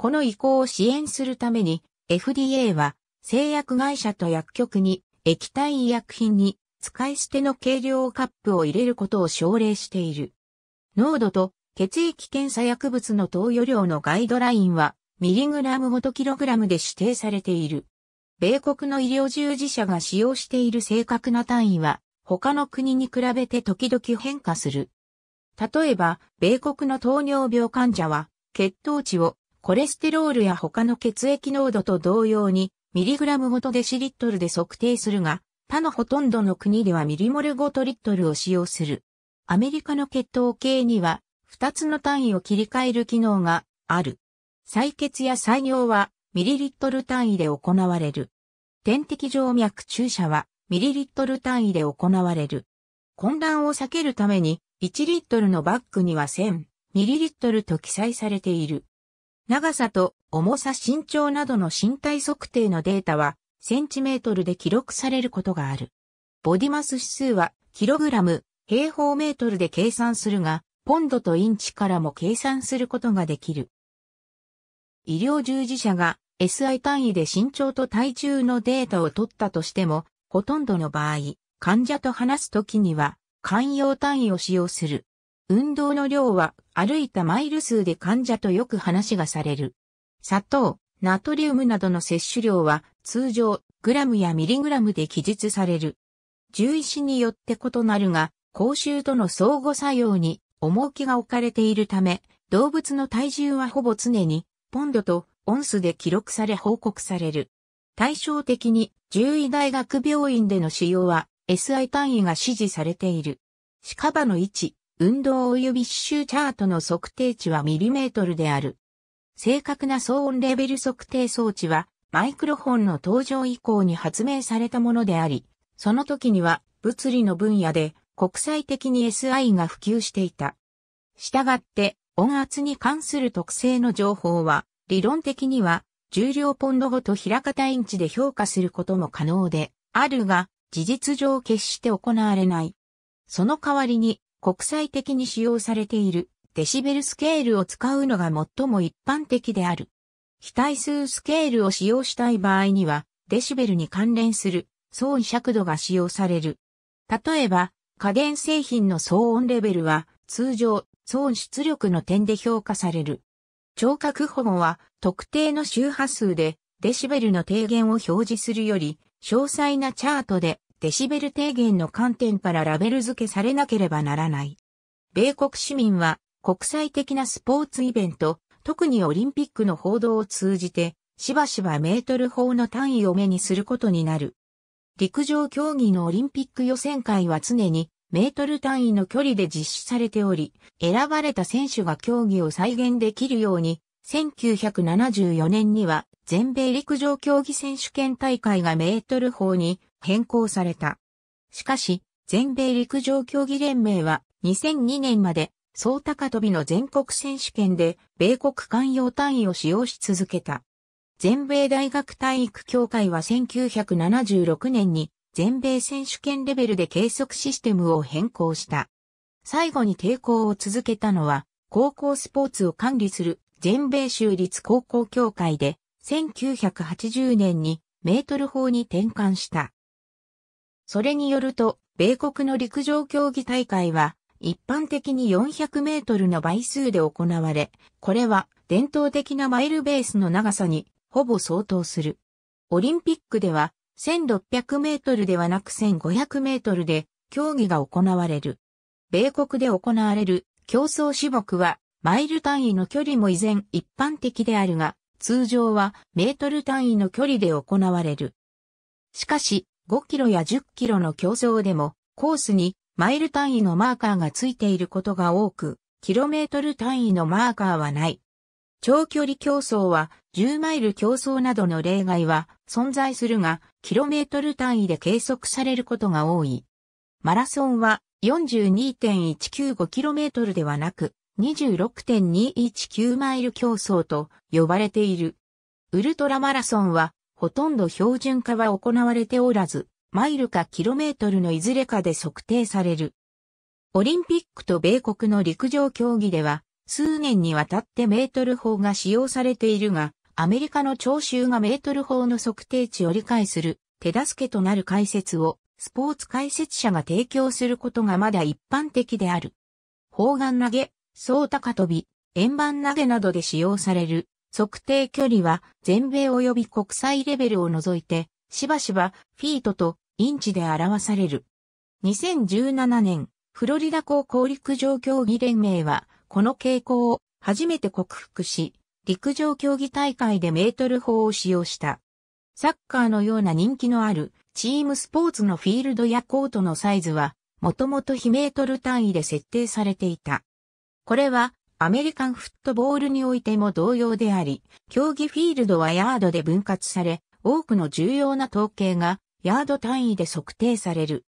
この移行を支援するために FDA は製薬会社と薬局に液体医薬品に使い捨ての軽量カップを入れることを奨励している。濃度と血液検査薬物の投与量のガイドラインはミリグラムごとキログラムで指定されている。米国の医療従事者が使用している正確な単位は他の国に比べて時々変化する。例えば、米国の糖尿病患者は血糖値をコレステロールや他の血液濃度と同様に、ミリグラムごとデシリットルで測定するが、他のほとんどの国ではミリモルごとリットルを使用する。アメリカの血糖計には、2つの単位を切り替える機能がある。採血や採尿は、ミリリットル単位で行われる。点滴静脈注射は、ミリリットル単位で行われる。混乱を避けるために、1リットルのバッグには1000ミリリットルと記載されている。長さと重さ身長などの身体測定のデータは、センチメートルで記録されることがある。ボディマス指数は、キログラム、平方メートルで計算するが、ポンドとインチからも計算することができる。医療従事者が SI 単位で身長と体重のデータを取ったとしても、ほとんどの場合、患者と話すときには、寛容単位を使用する。運動の量は歩いたマイル数で患者とよく話がされる。砂糖、ナトリウムなどの摂取量は通常グラムやミリグラムで記述される。獣医師によって異なるが、口臭との相互作用に重きが置かれているため、動物の体重はほぼ常にポンドとオンスで記録され報告される。対照的に獣医大学病院での使用は SI 単位が指示されている。鹿場の位置、運動及び刺繍チャートの測定値はミリメートルである。正確な騒音レベル測定装置は、マイクロフォンの登場以降に発明されたものであり、その時には物理の分野で国際的に SI が普及していた。したがって音圧に関する特性の情報は理論的には重量ポンドごと平方インチで評価することも可能であるが事実上決して行われない。その代わりに国際的に使用されているデシベルスケールを使うのが最も一般的である。非対数スケールを使用したい場合には、デシベルに関連する騒音尺度が使用される。例えば、家電製品の騒音レベルは通常騒音出力の点で評価される。聴覚保護は特定の周波数でデシベルの低減を表示するより詳細なチャートでデシベル低減の観点からラベル付けされなければならない。米国市民は国際的なスポーツイベント、特にオリンピックの報道を通じて、しばしばメートル法の単位を目にすることになる。陸上競技のオリンピック予選会は常にメートル単位の距離で実施されており、選ばれた選手が競技を再現できるように、1974年には全米陸上競技選手権大会がメートル法に変更された。しかし、全米陸上競技連盟は2002年まで総高飛びの全国選手権で米国関用単位を使用し続けた。全米大学体育協会は1976年に全米選手権レベルで計測システムを変更した。最後に抵抗を続けたのは高校スポーツを管理する全米州立高校協会で1980年にメートル法に転換した。それによると、米国の陸上競技大会は、一般的に400メートルの倍数で行われ、これは伝統的なマイルベースの長さにほぼ相当する。オリンピックでは1600メートルではなく1500メートルで競技が行われる。米国で行われる競争種目はマイル単位の距離も依然一般的であるが、通常はメートル単位の距離で行われる。しかし、5キロや10キロの競争でも、コースにマイル単位のマーカーがついていることが多く、キロメートル単位のマーカーはない。長距離競争は10マイル競争などの例外は存在するが、キロメートル単位で計測されることが多い。マラソンは 42.195km ではなく、26.219マイル競争と呼ばれている。ウルトラマラソンはほとんど標準化は行われておらず、マイルかキロメートルのいずれかで測定される。オリンピックと米国の陸上競技では、数年にわたってメートル法が使用されているが、アメリカの聴衆がメートル法の測定値を理解する手助けとなる解説をスポーツ解説者が提供することがまだ一般的である。砲丸投げ、総高跳び、円盤投げなどで使用される測定距離は全米及び国際レベルを除いて、しばしばフィートとインチで表される。2017年、フロリダ港高陸上競技連盟は、この傾向を初めて克服し、陸上競技大会でメートル法を使用した。サッカーのような人気のあるチームスポーツのフィールドやコートのサイズは、もともと非メートル単位で設定されていた。これはアメリカンフットボールにおいても同様であり、競技フィールドはヤードで分割され、多くの重要な統計がヤード単位で測定される。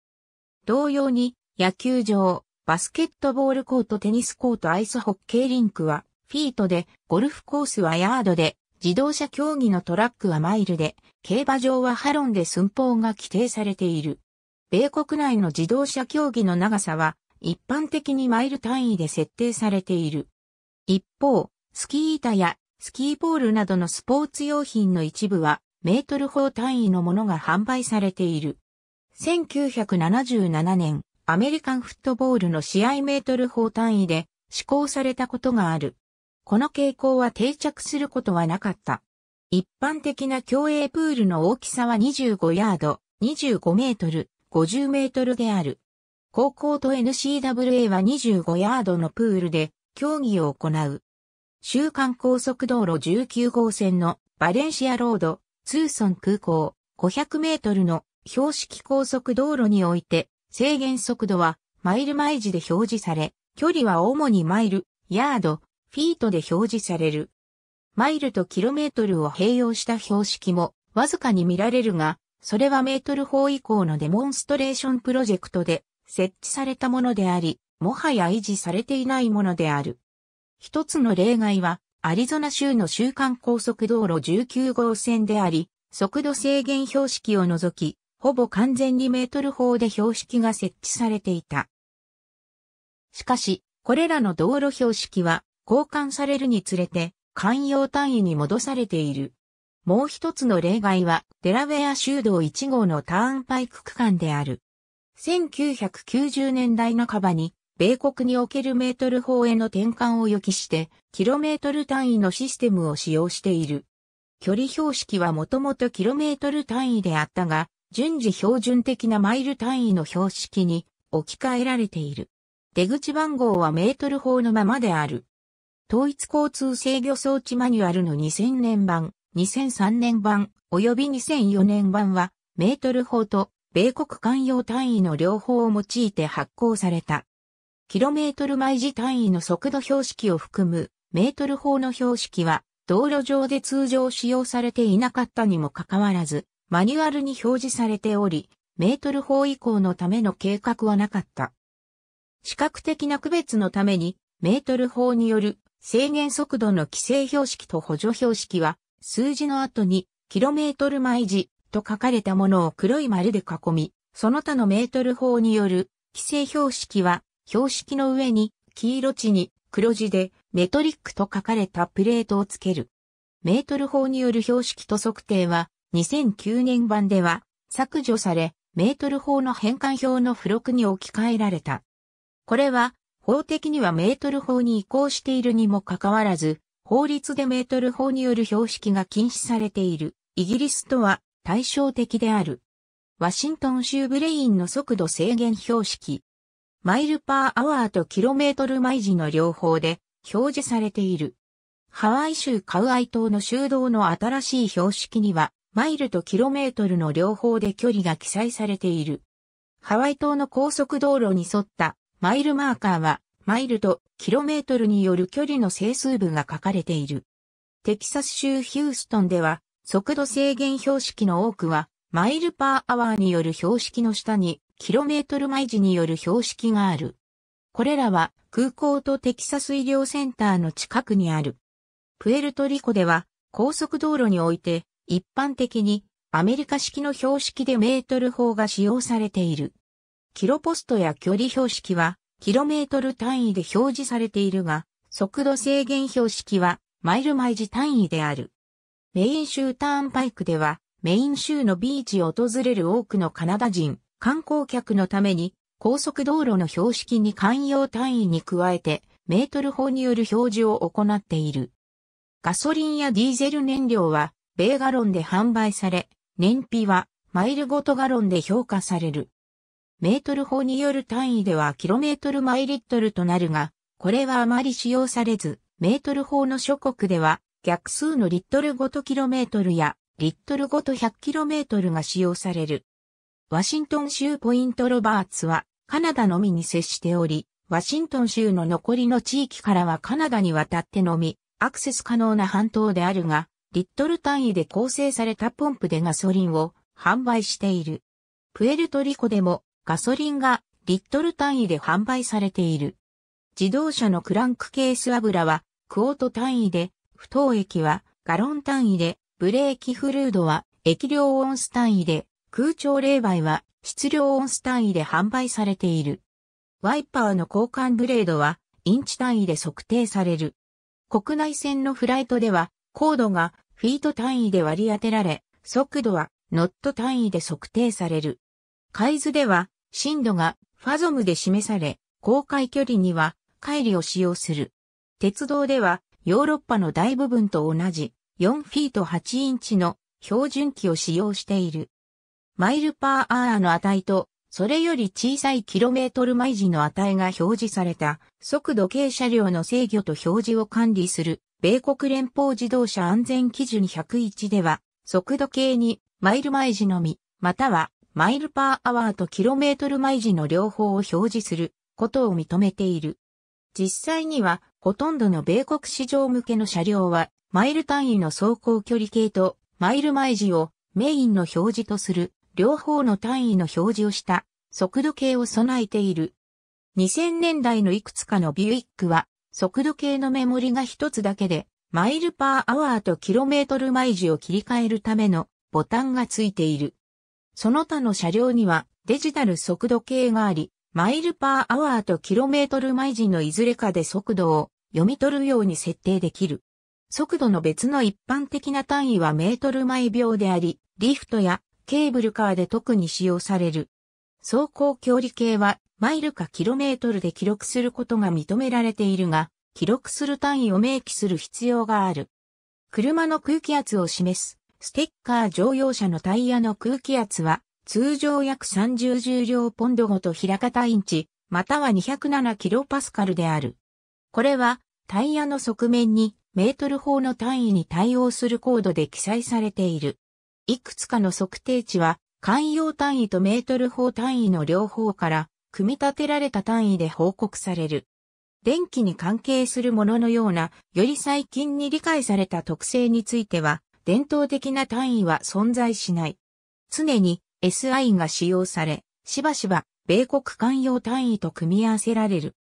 同様に、野球場、バスケットボールコート、テニスコート、アイスホッケーリンクはフィートで、ゴルフコースはヤードで、自動車競技のトラックはマイルで、競馬場はハロンで寸法が規定されている。米国内の自動車競技の長さは、一般的にマイル単位で設定されている。一方、スキー板やスキーボールなどのスポーツ用品の一部はメートル法単位のものが販売されている。1977年、アメリカンフットボールの試合メートル法単位で施行されたことがある。この傾向は定着することはなかった。一般的な競泳プールの大きさは25ヤード、25メートル、50メートルである。高校と NCWA は25ヤードのプールで、協議を行う。週間高速道路19号線のバレンシアロード、ツーソン空港、500メートルの標識高速道路において、制限速度はマイル毎時で表示され、距離は主にマイル、ヤード、フィートで表示される。マイルとキロメートルを併用した標識もわずかに見られるが、それはメートル法以降のデモンストレーションプロジェクトで設置されたものであり、もはや維持されていないものである。一つの例外は、アリゾナ州の週間高速道路19号線であり、速度制限標識を除き、ほぼ完全にメートル法で標識が設置されていた。しかし、これらの道路標識は交換されるにつれて寛容単位に戻されている。もう一つの例外はデラウェア州道1号のターンパイク区間である。1990年代半ばに米国におけるメートル法への転換を予期して、キロメートル単位のシステムを使用している。距離標識はもともとキロメートル単位であったが、順次標準的なマイル単位の標識に置き換えられている。出口番号はメートル法のままである。統一交通制御装置マニュアルの2000年版、2003年版、及び2004年版は、メートル法と米国関用単位の両方を用いて発行された。キロメートル毎時単位の速度標識を含むメートル法の標識は道路上で通常使用されていなかったにもかかわらずマニュアルに表示されておりメートル法以降のための計画はなかった。視覚的な区別のためにメートル法による制限速度の規制標識と補助標識は数字の後にキロメートル毎時と書かれたものを黒い丸で囲み、その他のメートル法による規制標識は標識の上に黄色地に黒字でメトリックと書かれたプレートをつける。メートル法による標識と測定は2009年版では削除され、メートル法の変換表の付録に置き換えられた。これは法的にはメートル法に移行しているにもかかわらず、法律でメートル法による標識が禁止されているイギリスとは対照的である。ワシントン州ブレインの速度制限標識、マイルパーアワーとキロメートルマイジの両方で表示されている。ハワイ州カウアイ島の修道の新しい標識には、マイルとキロメートルの両方で距離が記載されている。ハワイ島の高速道路に沿ったマイルマーカーは、マイルとキロメートルによる距離の整数部が書かれている。テキサス州ヒューストンでは、速度制限標識の多くは、マイルパーアワーによる標識の下に、キロメートル毎時による標識がある。これらは空港とテキサス医療センターの近くにある。プエルトリコでは高速道路において一般的にアメリカ式の標識でメートル法が使用されている。キロポストや距離標識はキロメートル単位で表示されているが、速度制限標識はマイル毎時単位である。メイン州ターンパイクではメイン州のビーチを訪れる多くのカナダ人、観光客のために、高速道路の標識に慣用単位に加えて、メートル法による表示を行っている。ガソリンやディーゼル燃料は、米ガロンで販売され、燃費は、マイルごとガロンで評価される。メートル法による単位ではキロメートルマイリットルとなるが、これはあまり使用されず、メートル法の諸国では、逆数のリットルごとキロメートルやリットルごと 100km が使用される。ワシントン州ポイントロバーツはカナダのみに接しており、ワシントン州の残りの地域からはカナダに渡ってのみ、アクセス可能な半島であるが、リットル単位で構成されたポンプでガソリンを販売している。プエルトリコでもガソリンがリットル単位で販売されている。自動車のクランクケース油はクオート単位で、不等液はガロン単位で、ブレーキフルードは液量オンス単位で、空調冷媒は質量オンス単位で販売されている。ワイパーの交換ブレードはインチ単位で測定される。国内線のフライトでは高度がフィート単位で割り当てられ、速度はノット単位で測定される。海図では深度がファゾムで示され、航海距離には海里を使用する。鉄道ではヨーロッパの大部分と同じ4フィート8インチの標準機を使用している。マイルパーアーの値と、それより小さいキロメートル毎時の値が表示された速度計車両の制御と表示を管理する米国連邦自動車安全基準101では速度計にマイル毎時のみまたはマイルパーアワーとキロメートル毎時の両方を表示することを認めている。実際にはほとんどの米国市場向けの車両はマイル単位の走行距離計とマイル毎時をメインの表示とする両方の単位の表示をした速度計を備えている。2000年代のいくつかのビューイックは速度計のメモリが一つだけでマイルパーアワーとキロメートル毎時を切り替えるためのボタンがついている。その他の車両にはデジタル速度計があり、マイルパーアワーとキロメートル毎時のいずれかで速度を読み取るように設定できる。速度の別の一般的な単位はメートル毎秒であり、リフトやケーブルカーで特に使用される。走行距離計はマイルかキロメートルで記録することが認められているが、記録する単位を明記する必要がある。車の空気圧を示すステッカー乗用車のタイヤの空気圧は通常約30重量ポンドごと平方インチまたは207キロパスカルである。これはタイヤの側面にメートル法の単位に対応するコードで記載されている。いくつかの測定値は、慣用単位とメートル法単位の両方から、組み立てられた単位で報告される。電気に関係するもののような、より最近に理解された特性については、伝統的な単位は存在しない。常に SI が使用され、しばしば米国慣用単位と組み合わせられる。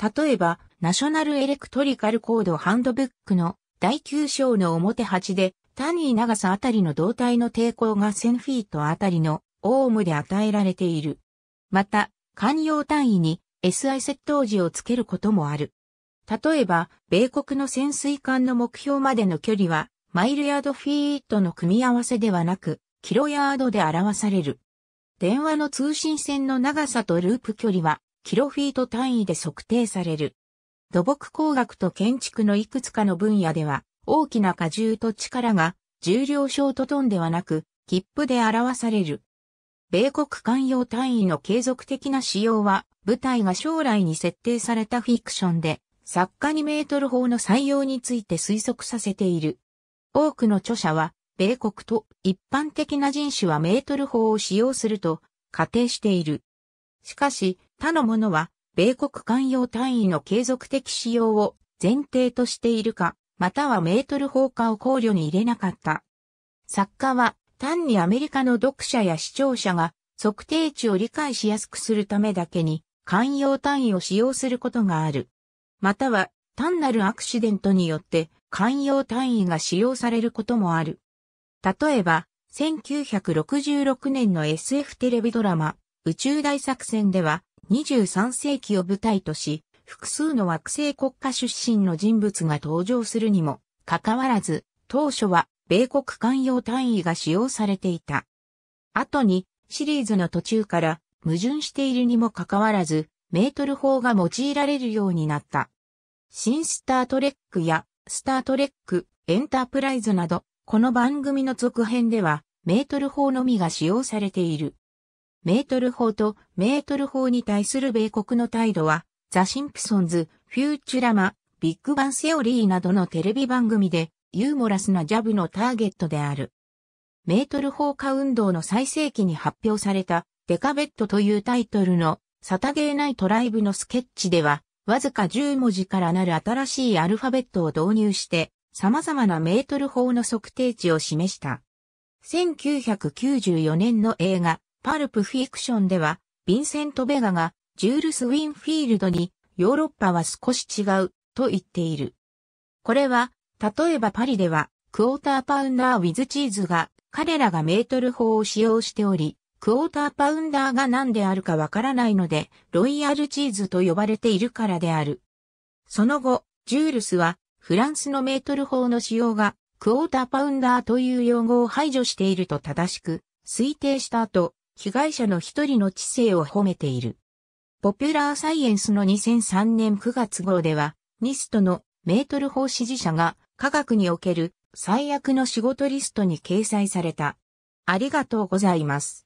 例えば、ナショナルエレクトリカルコードハンドブックの第9章の表8で、単位長さあたりの胴体の抵抗が1000フィートあたりのオームで与えられている。また、寛容単位に SI 接頭時をつけることもある。例えば、米国の潜水艦の目標までの距離は、マイルヤードフィートの組み合わせではなく、キロヤードで表される。電話の通信線の長さとループ距離は、キロフィート単位で測定される。土木工学と建築のいくつかの分野では、大きな荷重と力が、重量小とトンではなく、切符で表される。米国官用単位の継続的な使用は、舞台が将来に設定されたフィクションで、作家2メートル法の採用について推測させている。多くの著者は、米国と一般的な人種はメートル法を使用すると仮定している。しかし、他のものは米国艦用単位の継続的使用を前提としているか、またはメートル砲火を考慮に入れなかった。作家は単にアメリカの読者や視聴者が測定値を理解しやすくするためだけに寛容単位を使用することがある。または単なるアクシデントによって寛容単位が使用されることもある。例えば、1966年の SF テレビドラマ宇宙大作戦では23世紀を舞台とし、複数の惑星国家出身の人物が登場するにも、かかわらず、当初は米国官用単位が使用されていた。後に、シリーズの途中から矛盾しているにもかかわらず、メートル法が用いられるようになった。新スタートレックやスタートレック、エンタープライズなど、この番組の続編では、メートル法のみが使用されている。メートル法とメートル法に対する米国の態度は、ザ・シンプソンズ、フューチュラマ、ビッグバンセオリーなどのテレビ番組でユーモラスなジャブのターゲットである。メートル法化運動の最盛期に発表されたデカベットというタイトルのサタデーナイトライブのスケッチでは、わずか10文字からなる新しいアルファベットを導入して、様々なメートル法の測定値を示した。1994年の映画、パルプフィクションでは、ヴィンセント・ベガが、ジュールス・ウィンフィールドに、ヨーロッパは少し違う、と言っている。これは、例えばパリでは、クォーターパウンダー・ウィズ・チーズが、彼らがメートル法を使用しており、クォーターパウンダーが何であるかわからないので、ロイヤルチーズと呼ばれているからである。その後、ジュールスは、フランスのメートル法の使用が、クォーターパウンダーという用語を排除していると正しく、推定した後、被害者の一人の知性を褒めている。ポピュラーサイエンスの2003年9月号では、ニストのメートル法支持者が科学における最悪の仕事リストに掲載された。ありがとうございます。